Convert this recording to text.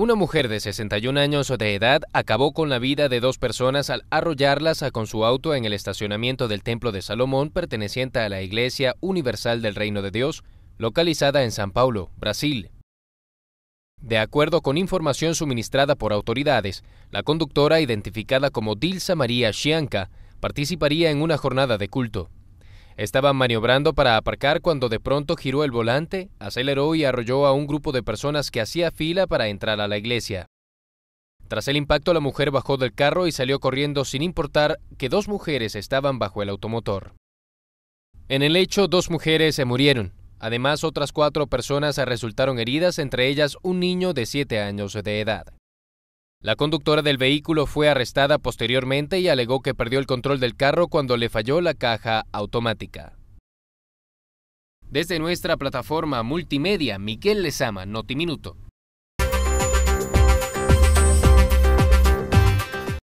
Una mujer de 61 años de edad acabó con la vida de dos personas al arrollarlas con su auto en el estacionamiento del Templo de Salomón perteneciente a la Iglesia Universal del Reino de Dios, localizada en San Paulo, Brasil. De acuerdo con información suministrada por autoridades, la conductora, identificada como Dilsa María Chianca, participaría en una jornada de culto. Estaban maniobrando para aparcar cuando de pronto giró el volante, aceleró y arrolló a un grupo de personas que hacía fila para entrar a la iglesia. Tras el impacto, la mujer bajó del carro y salió corriendo sin importar que dos mujeres estaban bajo el automotor. En el hecho, dos mujeres se murieron. Además, otras cuatro personas resultaron heridas, entre ellas un niño de siete años de edad. La conductora del vehículo fue arrestada posteriormente y alegó que perdió el control del carro cuando le falló la caja automática. Desde nuestra plataforma multimedia, Miquel Lezama, Minuto.